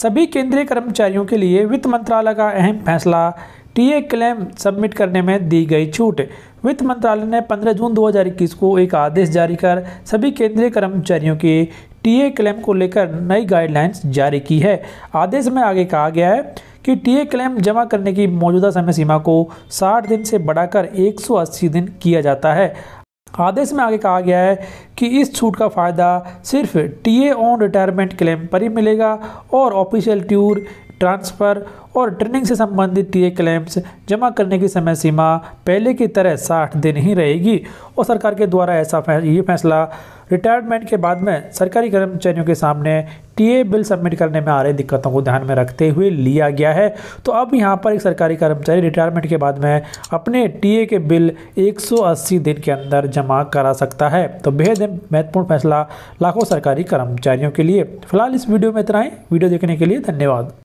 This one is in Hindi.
सभी केंद्रीय कर्मचारियों के लिए वित्त मंत्रालय का अहम फैसला टीए क्लेम सबमिट करने में दी गई छूट वित्त मंत्रालय ने 15 जून 2021 को एक आदेश जारी कर सभी केंद्रीय कर्मचारियों के टीए क्लेम को लेकर नई गाइडलाइंस जारी की है आदेश में आगे कहा गया है कि टीए क्लेम जमा करने की मौजूदा समय सीमा को 60 दिन से बढ़ाकर 180 दिन किया जाता है आदेश में आगे कहा गया है कि इस छूट का फ़ायदा सिर्फ टीए ऑन रिटायरमेंट क्लेम पर ही मिलेगा और ऑफिशियल टूर ट्रांसफ़र और ट्रेनिंग से संबंधित टीए क्लेम्स जमा करने की समय सीमा पहले की तरह साठ दिन ही रहेगी और सरकार के द्वारा ऐसा ये फैसला रिटायरमेंट के बाद में सरकारी कर्मचारियों के सामने टीए बिल सबमिट करने में आ रही दिक्कतों को ध्यान में रखते हुए लिया गया है तो अब यहाँ पर एक सरकारी कर्मचारी रिटायरमेंट के बाद में अपने टीए के बिल 180 दिन के अंदर जमा करा सकता है तो बेहद महत्वपूर्ण फैसला लाखों सरकारी कर्मचारियों के लिए फिलहाल इस वीडियो में इतना ही वीडियो देखने के लिए धन्यवाद